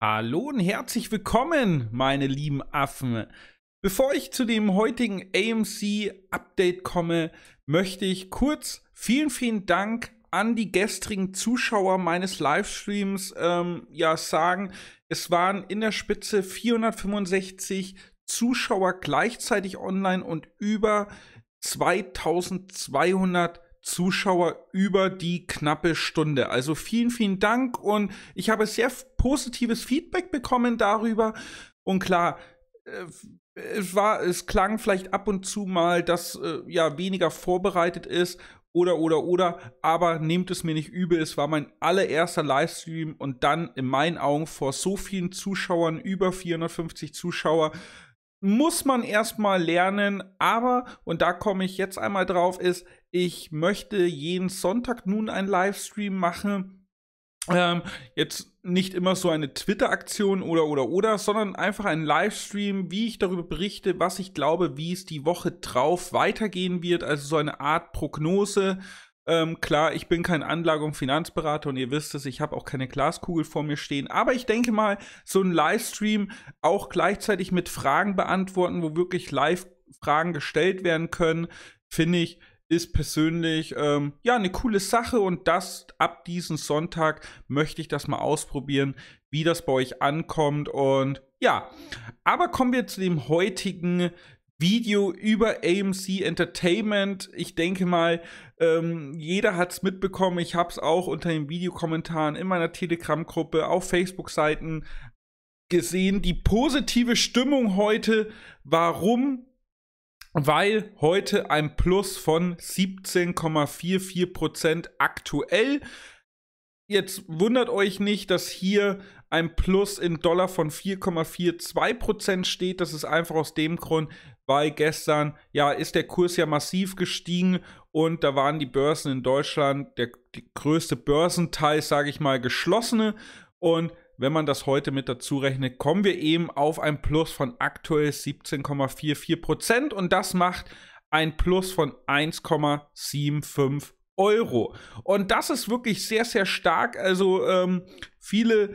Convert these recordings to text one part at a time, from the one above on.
Hallo und herzlich willkommen, meine lieben Affen. Bevor ich zu dem heutigen AMC-Update komme, möchte ich kurz vielen, vielen Dank an die gestrigen Zuschauer meines Livestreams ähm, ja, sagen. Es waren in der Spitze 465 Zuschauer gleichzeitig online und über 2200 Zuschauer über die knappe Stunde. Also vielen, vielen Dank und ich habe sehr positives Feedback bekommen darüber. Und klar, äh, es war, es klang vielleicht ab und zu mal, dass äh, ja weniger vorbereitet ist oder oder oder, aber nehmt es mir nicht übel, es war mein allererster Livestream und dann in meinen Augen vor so vielen Zuschauern, über 450 Zuschauer, muss man erstmal lernen, aber, und da komme ich jetzt einmal drauf, ist, ich möchte jeden Sonntag nun einen Livestream machen. Ähm, jetzt nicht immer so eine Twitter-Aktion oder oder oder, sondern einfach einen Livestream, wie ich darüber berichte, was ich glaube, wie es die Woche drauf weitergehen wird. Also so eine Art Prognose. Ähm, klar, ich bin kein Anlage- und Finanzberater und ihr wisst es, ich habe auch keine Glaskugel vor mir stehen. Aber ich denke mal, so ein Livestream auch gleichzeitig mit Fragen beantworten, wo wirklich live Fragen gestellt werden können, finde ich, ist persönlich ähm, ja eine coole Sache und das ab diesem Sonntag möchte ich das mal ausprobieren, wie das bei euch ankommt und ja, aber kommen wir zu dem heutigen Video über AMC Entertainment. Ich denke mal, ähm, jeder hat es mitbekommen. Ich habe es auch unter den Videokommentaren in meiner Telegram-Gruppe, auf Facebook-Seiten gesehen. Die positive Stimmung heute, warum weil heute ein Plus von 17,44% aktuell. Jetzt wundert euch nicht, dass hier ein Plus in Dollar von 4,42% steht. Das ist einfach aus dem Grund, weil gestern, ja, ist der Kurs ja massiv gestiegen und da waren die Börsen in Deutschland, der größte Börsenteil, sage ich mal, geschlossene. Und wenn man das heute mit dazu rechnet, kommen wir eben auf ein Plus von aktuell 17,44 Prozent und das macht ein Plus von 1,75 Euro. Und das ist wirklich sehr, sehr stark. Also ähm, viele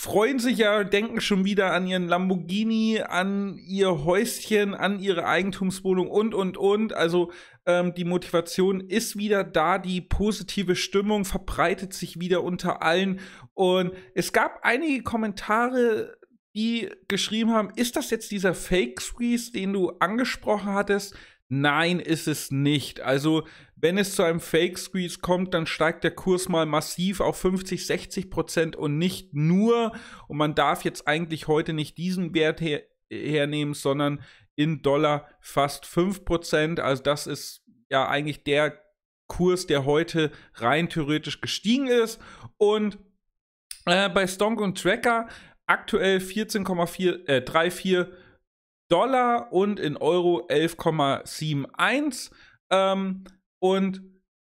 freuen sich ja, denken schon wieder an ihren Lamborghini, an ihr Häuschen, an ihre Eigentumswohnung und, und, und. Also ähm, die Motivation ist wieder da, die positive Stimmung verbreitet sich wieder unter allen. Und es gab einige Kommentare, die geschrieben haben, ist das jetzt dieser Fake Squeeze, den du angesprochen hattest? Nein, ist es nicht. Also, wenn es zu einem Fake Squeeze kommt, dann steigt der Kurs mal massiv auf 50, 60 Prozent und nicht nur. Und man darf jetzt eigentlich heute nicht diesen Wert her hernehmen, sondern in Dollar fast 5 Prozent. Also, das ist ja eigentlich der Kurs, der heute rein theoretisch gestiegen ist. Und äh, bei Stonk und Tracker aktuell 14,34 äh, Dollar und in Euro 11,71. Ähm, und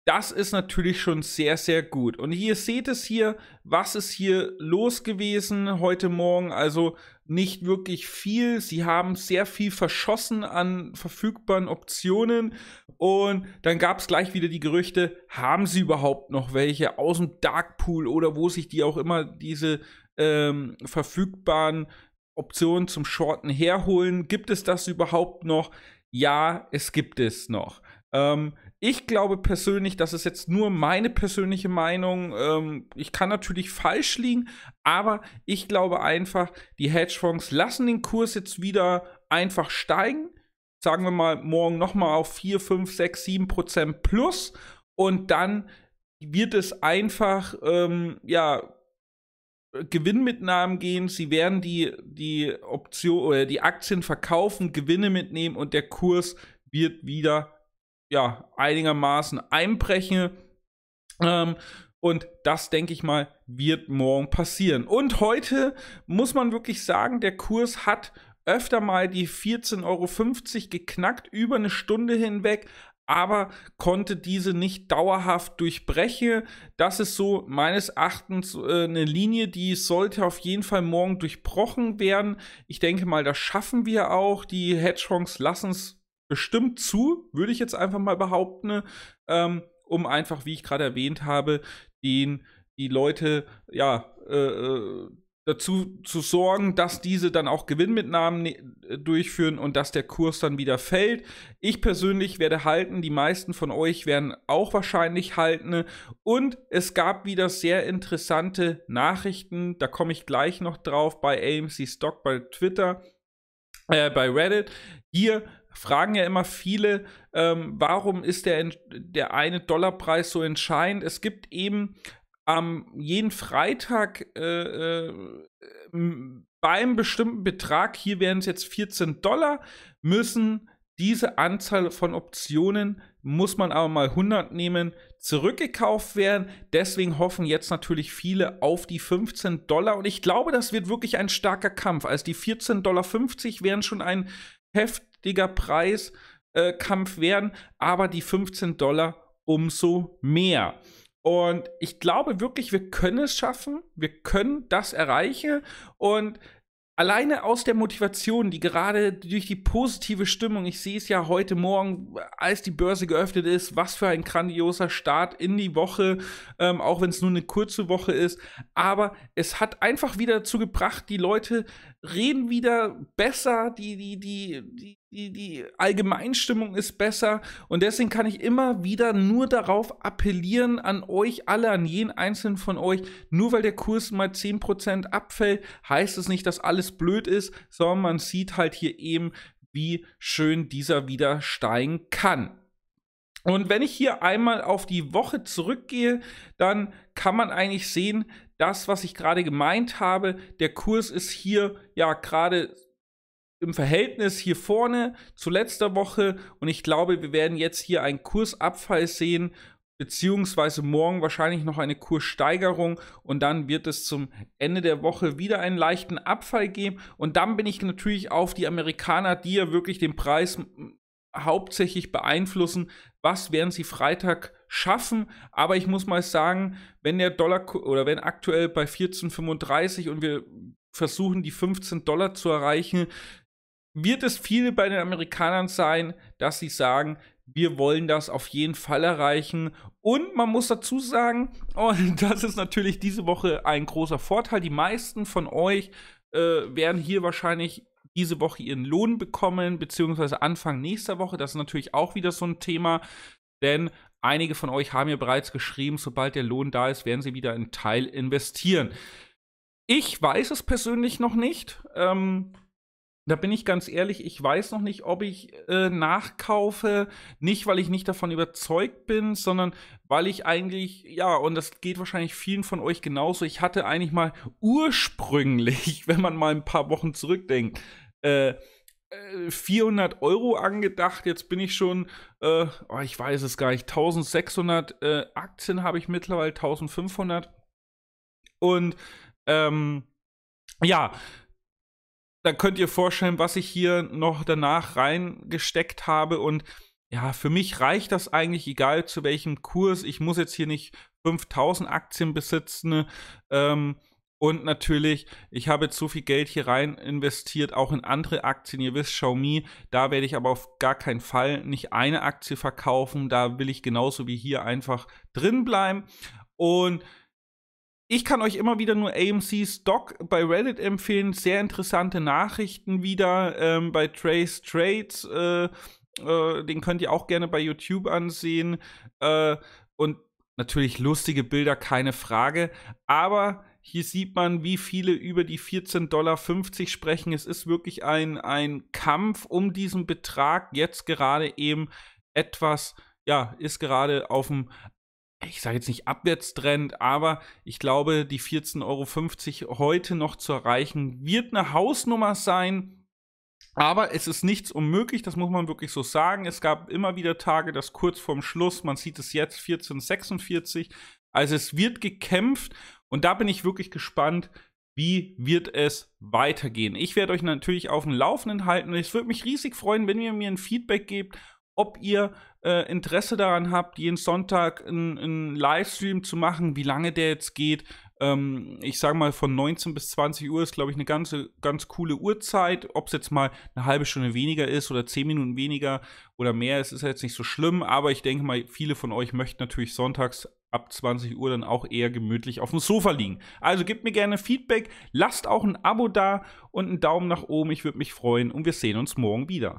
das ist natürlich schon sehr, sehr gut. Und ihr seht es hier, was ist hier los gewesen heute Morgen. Also nicht wirklich viel. Sie haben sehr viel verschossen an verfügbaren Optionen. Und dann gab es gleich wieder die Gerüchte, haben sie überhaupt noch welche aus dem Darkpool oder wo sich die auch immer diese ähm, verfügbaren Optionen zum Shorten herholen. Gibt es das überhaupt noch? Ja, es gibt es noch. Ähm, ich glaube persönlich, das ist jetzt nur meine persönliche Meinung. Ähm, ich kann natürlich falsch liegen, aber ich glaube einfach, die Hedgefonds lassen den Kurs jetzt wieder einfach steigen. Sagen wir mal, morgen nochmal auf 4, 5, 6, 7 Prozent plus. Und dann wird es einfach, ähm, ja, Gewinnmitnahmen gehen, sie werden die, die Option oder die Aktien verkaufen, Gewinne mitnehmen und der Kurs wird wieder ja, einigermaßen einbrechen. Ähm, und das, denke ich mal, wird morgen passieren. Und heute muss man wirklich sagen, der Kurs hat öfter mal die 14,50 Euro geknackt über eine Stunde hinweg, aber konnte diese nicht dauerhaft durchbrechen. Das ist so meines Erachtens äh, eine Linie, die sollte auf jeden Fall morgen durchbrochen werden. Ich denke mal, das schaffen wir auch. Die Hedgehogs lassen es bestimmt zu, würde ich jetzt einfach mal behaupten, ähm, um einfach, wie ich gerade erwähnt habe, den die Leute ja äh, äh dazu zu sorgen, dass diese dann auch Gewinnmitnahmen ne, äh, durchführen und dass der Kurs dann wieder fällt. Ich persönlich werde halten, die meisten von euch werden auch wahrscheinlich halten. Ne? Und es gab wieder sehr interessante Nachrichten, da komme ich gleich noch drauf bei AMC Stock, bei Twitter, äh, bei Reddit. Hier fragen ja immer viele, ähm, warum ist der, der eine Dollarpreis so entscheidend? Es gibt eben am jeden Freitag äh, äh, beim bestimmten Betrag, hier wären es jetzt 14 Dollar, müssen diese Anzahl von Optionen, muss man aber mal 100 nehmen, zurückgekauft werden. Deswegen hoffen jetzt natürlich viele auf die 15 Dollar. Und ich glaube, das wird wirklich ein starker Kampf. Also die 14,50 Dollar wären schon ein heftiger Preiskampf äh, werden, aber die 15 Dollar umso mehr. Und ich glaube wirklich, wir können es schaffen, wir können das erreichen und alleine aus der Motivation, die gerade durch die positive Stimmung, ich sehe es ja heute Morgen, als die Börse geöffnet ist, was für ein grandioser Start in die Woche, ähm, auch wenn es nur eine kurze Woche ist. Aber es hat einfach wieder dazu gebracht, die Leute reden wieder besser, die, die, die, die, die Allgemeinstimmung ist besser und deswegen kann ich immer wieder nur darauf appellieren an euch alle, an jeden einzelnen von euch, nur weil der Kurs mal 10% abfällt, heißt es nicht, dass alles blöd ist, sondern man sieht halt hier eben, wie schön dieser wieder steigen kann. Und wenn ich hier einmal auf die Woche zurückgehe, dann kann man eigentlich sehen, das, was ich gerade gemeint habe, der Kurs ist hier ja gerade im Verhältnis hier vorne zu letzter Woche und ich glaube, wir werden jetzt hier einen Kursabfall sehen, beziehungsweise morgen wahrscheinlich noch eine Kurssteigerung und dann wird es zum Ende der Woche wieder einen leichten Abfall geben und dann bin ich natürlich auf die Amerikaner, die ja wirklich den Preis hm, hauptsächlich beeinflussen, was werden sie Freitag schaffen. Aber ich muss mal sagen, wenn der Dollar oder wenn aktuell bei 14,35 und wir versuchen, die 15 Dollar zu erreichen, wird es viel bei den Amerikanern sein, dass sie sagen, wir wollen das auf jeden Fall erreichen. Und man muss dazu sagen, und oh, das ist natürlich diese Woche ein großer Vorteil, die meisten von euch äh, werden hier wahrscheinlich diese Woche ihren Lohn bekommen, beziehungsweise Anfang nächster Woche. Das ist natürlich auch wieder so ein Thema, denn Einige von euch haben ja bereits geschrieben, sobald der Lohn da ist, werden sie wieder einen Teil investieren. Ich weiß es persönlich noch nicht. Ähm, da bin ich ganz ehrlich, ich weiß noch nicht, ob ich äh, nachkaufe. Nicht, weil ich nicht davon überzeugt bin, sondern weil ich eigentlich, ja, und das geht wahrscheinlich vielen von euch genauso. Ich hatte eigentlich mal ursprünglich, wenn man mal ein paar Wochen zurückdenkt, äh, 400 äh, Euro angedacht. Jetzt bin ich schon, äh, oh, ich weiß es gar nicht, 1600 äh, Aktien habe ich mittlerweile, 1500. Und ähm, ja, da könnt ihr vorstellen, was ich hier noch danach reingesteckt habe. Und ja, für mich reicht das eigentlich, egal zu welchem Kurs. Ich muss jetzt hier nicht 5000 Aktien besitzen. Ne? Ähm, und natürlich, ich habe zu viel Geld hier rein investiert, auch in andere Aktien. Ihr wisst, Xiaomi, da werde ich aber auf gar keinen Fall nicht eine Aktie verkaufen. Da will ich genauso wie hier einfach drin bleiben. Und ich kann euch immer wieder nur AMC Stock bei Reddit empfehlen. Sehr interessante Nachrichten wieder ähm, bei Trace Trades. Äh, äh, den könnt ihr auch gerne bei YouTube ansehen. Äh, und natürlich lustige Bilder, keine Frage. Aber hier sieht man, wie viele über die 14,50 Dollar sprechen. Es ist wirklich ein, ein Kampf um diesen Betrag. Jetzt gerade eben etwas, ja, ist gerade auf dem ich sage jetzt nicht Abwärtstrend, aber ich glaube, die 14,50 Euro heute noch zu erreichen, wird eine Hausnummer sein. Aber es ist nichts unmöglich, das muss man wirklich so sagen. Es gab immer wieder Tage, dass kurz vorm Schluss, man sieht es jetzt, 14,46. Also es wird gekämpft und da bin ich wirklich gespannt, wie wird es weitergehen. Ich werde euch natürlich auf dem Laufenden halten und es würde mich riesig freuen, wenn ihr mir ein Feedback gebt, ob ihr äh, Interesse daran habt, jeden Sonntag einen Livestream zu machen, wie lange der jetzt geht. Ähm, ich sage mal, von 19 bis 20 Uhr ist, glaube ich, eine ganze, ganz coole Uhrzeit. Ob es jetzt mal eine halbe Stunde weniger ist oder 10 Minuten weniger oder mehr, es ist jetzt nicht so schlimm. Aber ich denke mal, viele von euch möchten natürlich sonntags ab 20 Uhr dann auch eher gemütlich auf dem Sofa liegen. Also gebt mir gerne Feedback, lasst auch ein Abo da und einen Daumen nach oben. Ich würde mich freuen und wir sehen uns morgen wieder.